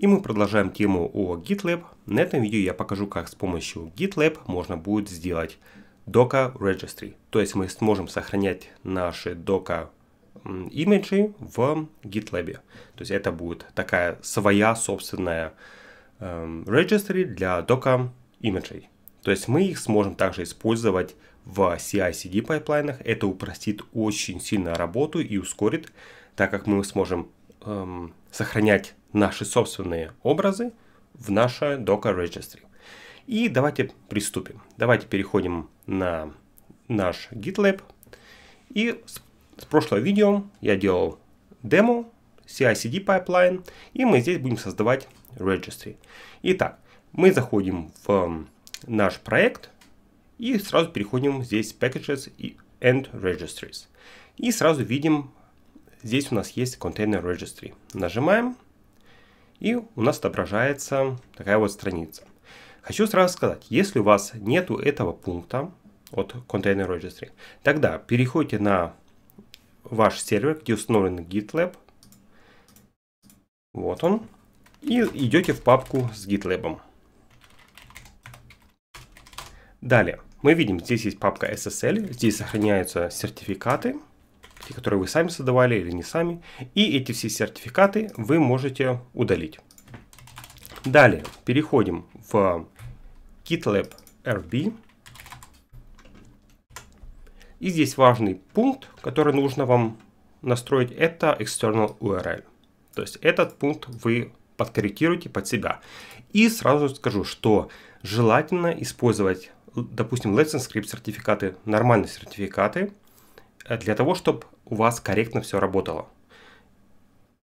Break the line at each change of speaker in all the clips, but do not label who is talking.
И мы продолжаем тему о GitLab. На этом видео я покажу, как с помощью GitLab можно будет сделать Docker Registry. То есть мы сможем сохранять наши Docker имиджи в GitLab. То есть это будет такая своя собственная э, эм, registry для Docker имиджей. То есть мы их сможем также использовать в CI-CD пайплайнах. Это упростит очень сильно работу и ускорит, так как мы сможем эм, сохранять наши собственные образы в наше Docker Registry. И давайте приступим. Давайте переходим на наш GitLab. И с, с прошлого видео я делал демо CI-CD pipeline, и мы здесь будем создавать registry. Итак, мы заходим в наш проект и сразу переходим здесь packages и and registries. И сразу видим, здесь у нас есть Container registry. Нажимаем и у нас отображается такая вот страница. Хочу сразу сказать, если у вас нету этого пункта от Container Registry, тогда переходите на ваш сервер, где установлен GitLab. Вот он. И идете в папку с GitLab. Далее. Мы видим, здесь есть папка SSL, здесь сохраняются сертификаты графики, которые вы сами создавали или не сами. И эти все сертификаты вы можете удалить. Далее переходим в GitLab RB. И здесь важный пункт, который нужно вам настроить, это external URL. То есть этот пункт вы подкорректируйте под себя. И сразу скажу, что желательно использовать, допустим, Let's Encrypt сертификаты, нормальные сертификаты, э, для того, чтобы у вас корректно все работало.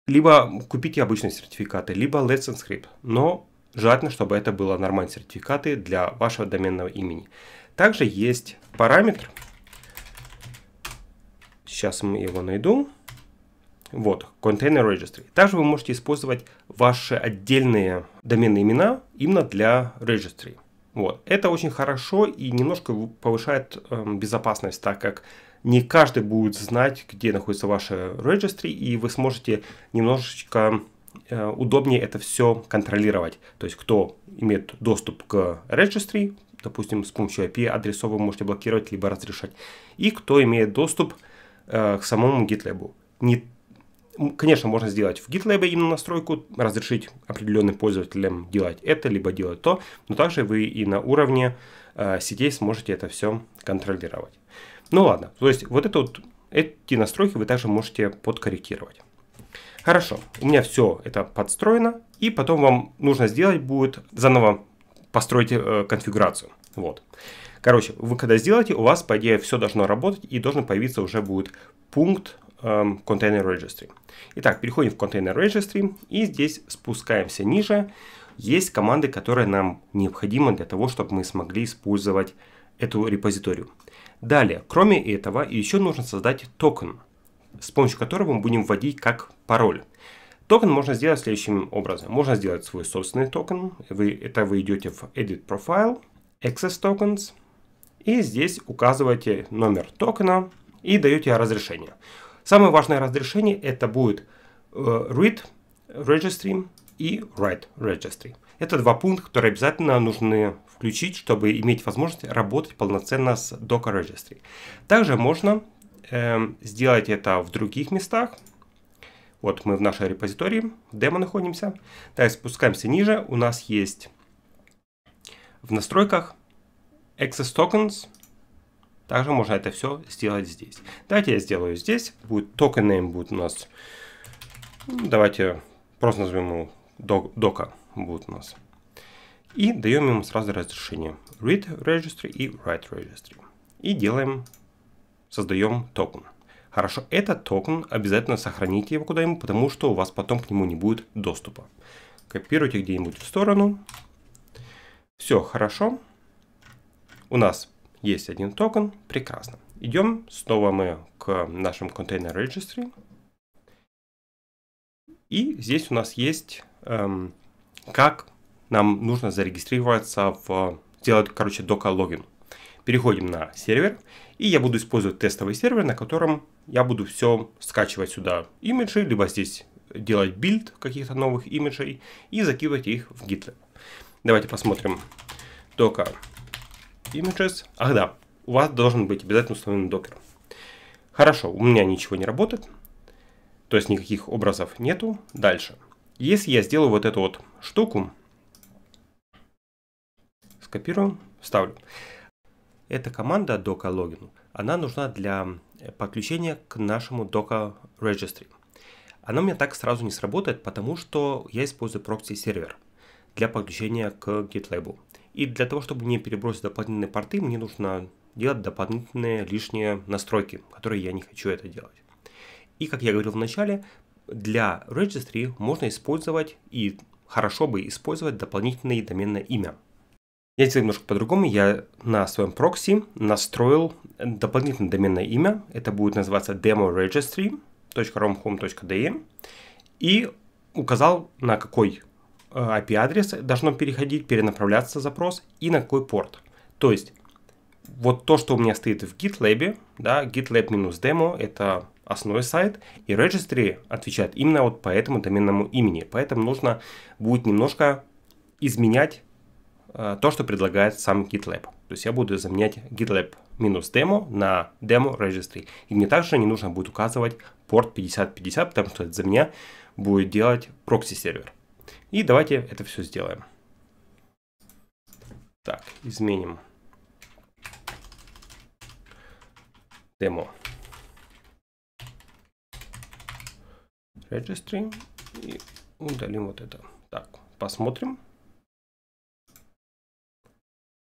Либо купите обычные сертификаты, либо Let's Encrypt, но желательно, чтобы это было нормальные сертификаты для вашего доменного имени. Также есть параметр, сейчас мы его найду, вот, Container Registry. Также вы можете использовать ваши отдельные доменные имена именно для Registry. Вот. Это очень хорошо и немножко повышает э, безопасность, так как не каждый будет знать, где находится ваше registry, и вы сможете немножечко э, удобнее это все контролировать. То есть, кто имеет доступ к registry, допустим, с помощью IP-адресов вы можете блокировать либо разрешать, и кто имеет доступ э, к самому GitLab. Не Конечно, можно сделать в GitLab именно настройку, разрешить определенным пользователям делать это, либо делать то, но также вы и на уровне э, сетей сможете это все контролировать. Ну ладно, то есть вот это вот, эти настройки вы также можете подкорректировать. Хорошо, у меня все это подстроено, и потом вам нужно сделать будет заново построить э, конфигурацию. Вот. Короче, вы когда сделаете, у вас, по идее, все должно работать и должен появиться уже будет пункт Container эм, Registry. Итак, переходим в Container Registry и здесь спускаемся ниже. Есть команды, которые нам необходимы для того, чтобы мы смогли использовать эту репозиторию. Далее, кроме этого, еще нужно создать токен, с помощью которого мы будем вводить как пароль. Токен можно сделать следующим образом. Можно сделать свой собственный токен. Вы, это вы идете в Edit Profile, Access Tokens, и здесь указываете номер токена и даете разрешение. Самое важное разрешение это будет э, read registry и write registry. Это два пункта, которые обязательно нужны включить, чтобы иметь возможность работать полноценно с Docker Registry. Также можно э, сделать это в других местах. Вот мы в нашей репозитории, в демо находимся. Так, спускаемся ниже. У нас есть в настройках Access Tokens – также можно это все сделать здесь. Давайте я сделаю здесь. Будет токен name будет у нас. Ну, давайте просто назовем его док дока будет у нас. И даем ему сразу разрешение. Read registry и write registry. И делаем, создаем токен. Хорошо, этот токен обязательно сохраните его куда-нибудь, потому что у вас потом к нему не будет доступа. Копируйте где-нибудь в сторону. Все, хорошо. У нас есть один токен, прекрасно. Идем снова мы к нашему контейнер registry. И здесь у нас есть, эм, как нам нужно зарегистрироваться, в, сделать, короче, дока логин. Переходим на сервер, и я буду использовать тестовый сервер, на котором я буду все скачивать сюда имиджи, либо здесь делать билд каких-то новых имиджей и закидывать их в GitLab. Давайте посмотрим дока images. Ах да, у вас должен быть обязательно установлен докер. Хорошо, у меня ничего не работает, то есть никаких образов нету. Дальше. Если я сделаю вот эту вот штуку, скопирую, вставлю. Эта команда Docker login, она нужна для э, подключения к нашему Docker registry. Она у меня так сразу не сработает, потому что я использую прокси-сервер для подключения к GitLab. И для того, чтобы не перебросить дополнительные порты, мне нужно делать дополнительные лишние настройки, которые я не хочу это делать. И, как я говорил в начале, для registry можно использовать и хорошо бы использовать дополнительное доменное имя. Я сделал немножко по-другому. Я на своем прокси настроил дополнительное доменное имя. Это будет называться demoregistry.romhome.de и указал, на какой Э, IP-адрес должно переходить, перенаправляться запрос и на какой порт. То есть, вот то, что у меня стоит в GitLab, да, GitLab минус демо, это основной сайт, и registry отвечает именно вот по этому доменному имени. Поэтому нужно будет немножко изменять э, то, что предлагает сам GitLab. То есть я буду заменять GitLab минус демо на демо registry. И мне также не нужно будет указывать порт 5050, потому что это за меня будет делать прокси-сервер. И давайте это все сделаем. Так, изменим демо registry и удалим вот это. Так, посмотрим.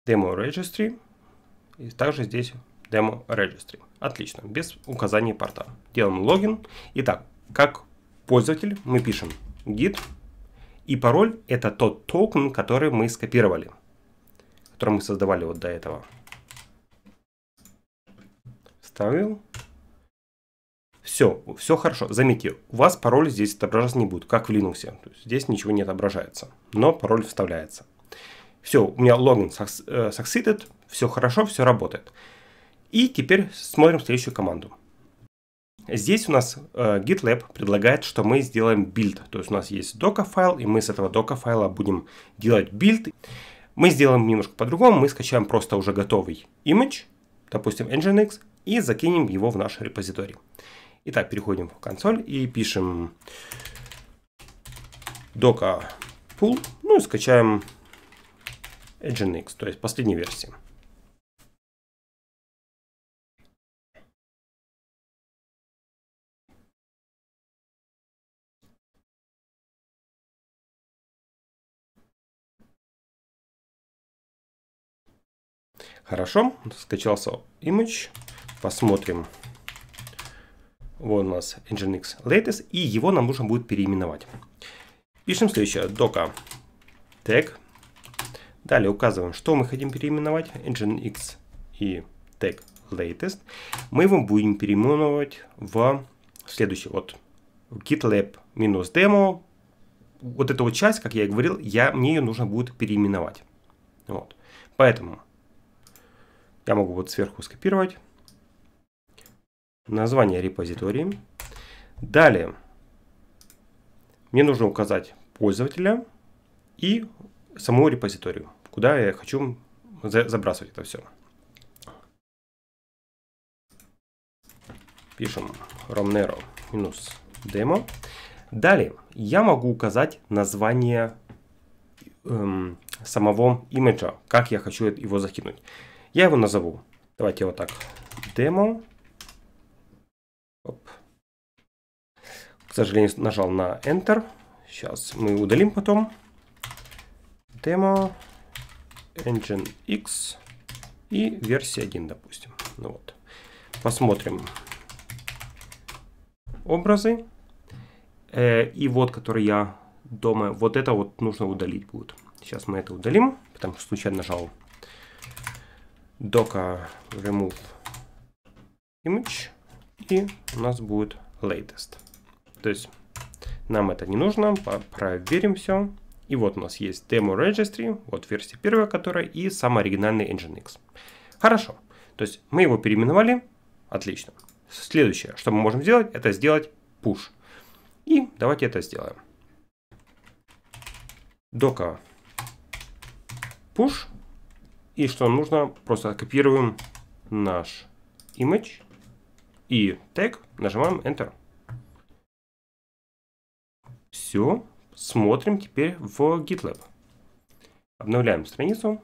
Demo registry. И также здесь demo registry. Отлично, без указания порта. Делаем логин. Итак, как пользователь мы пишем git и пароль — это тот токен, который мы скопировали, который мы создавали вот до этого. Вставил. Все, все хорошо. Заметьте, у вас пароль здесь отображаться не будет, как в Linux. То есть здесь ничего не отображается, но пароль вставляется. Все, у меня логин succeeded, э, все хорошо, все работает. И теперь смотрим следующую команду. Здесь у нас э, GitLab предлагает, что мы сделаем билд. То есть у нас есть дока файл, и мы с этого дока файла будем делать билд. Мы сделаем немножко по-другому, мы скачаем просто уже готовый image, допустим Nginx, и закинем его в наш репозиторий. Итак, переходим в консоль и пишем docker pull, ну и скачаем Nginx, то есть последней версии. Хорошо, скачался image, посмотрим. Вот у нас Nginx latest, и его нам нужно будет переименовать. Пишем следующее, docker tag. Далее указываем, что мы хотим переименовать, Nginx и tag latest. Мы его будем переименовать в следующий, вот, GitLab минус демо. Вот эту вот часть, как я и говорил, я, мне ее нужно будет переименовать. Вот. Поэтому я могу вот сверху скопировать. Название репозитории. Далее. Мне нужно указать пользователя и саму репозиторию, куда я хочу забрасывать это все. Пишем romnero минус демо. Далее я могу указать название эм, самого имиджа, как я хочу его закинуть. Я его назову. Давайте вот так. Демо. Оп. К сожалению, нажал на Enter. Сейчас мы удалим потом. Демо. Engine X. И версия 1, допустим. Ну вот. Посмотрим образы. Э, и вот, который я дома. Вот это вот нужно удалить будет. Сейчас мы это удалим, потому что случайно нажал docker remove image и у нас будет latest. То есть нам это не нужно, проверим все. И вот у нас есть demo registry, вот версия первая, которая и сам оригинальный Nginx. Хорошо, то есть мы его переименовали, отлично. Следующее, что мы можем сделать, это сделать push. И давайте это сделаем. Дока push и что нам нужно? Просто копируем наш image и тег, нажимаем Enter. Все, смотрим теперь в GitLab. Обновляем страницу.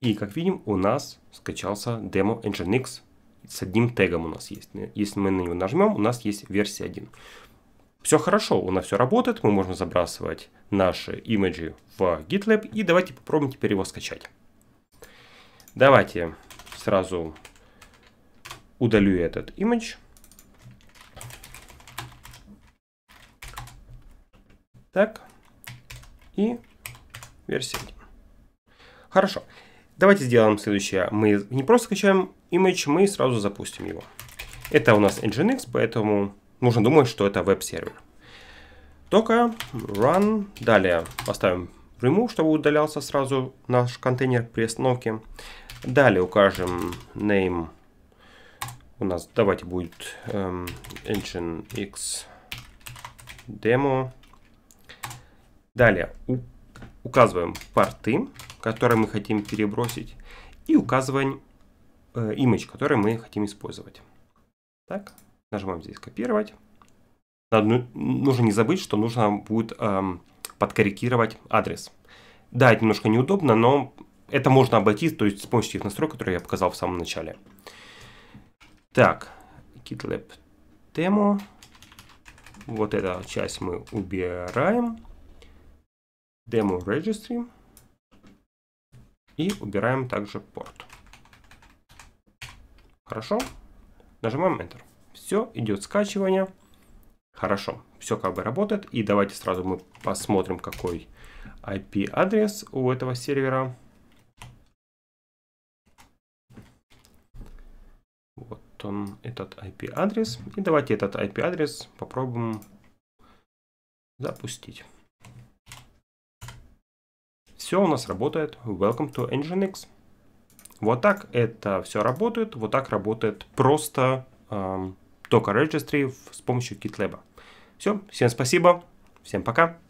И как видим, у нас скачался демо Nginx с одним тегом у нас есть. Если мы на него нажмем, у нас есть версия 1. Все хорошо, у нас все работает, мы можем забрасывать наши имиджи в GitLab. И давайте попробуем теперь его скачать. Давайте сразу удалю этот имидж. Так. И версия Хорошо. Давайте сделаем следующее. Мы не просто скачаем имидж, мы сразу запустим его. Это у нас Nginx, поэтому Нужно думать, что это веб-сервер. Только run, далее поставим remove, чтобы удалялся сразу наш контейнер при остановке. Далее укажем name, у нас давайте будет эм, engine demo. Далее указываем порты, которые мы хотим перебросить, и указываем э, image, который мы хотим использовать. Так, Нажимаем здесь копировать. Надо, ну, нужно не забыть, что нужно будет эм, подкорректировать адрес. Да, это немножко неудобно, но это можно обойти, то есть с помощью тех настроек, которые я показал в самом начале. Так, GitLab Demo. Вот эту часть мы убираем. Demo Registry. И убираем также порт. Хорошо. Нажимаем Enter. Все, идет скачивание. Хорошо, все как бы работает. И давайте сразу мы посмотрим, какой IP-адрес у этого сервера. Вот он, этот IP-адрес. И давайте этот IP-адрес попробуем запустить. Все у нас работает. Welcome to Nginx. Вот так это все работает. Вот так работает просто... Эм, Docker Registry с помощью GitLab. Все, всем спасибо, всем пока.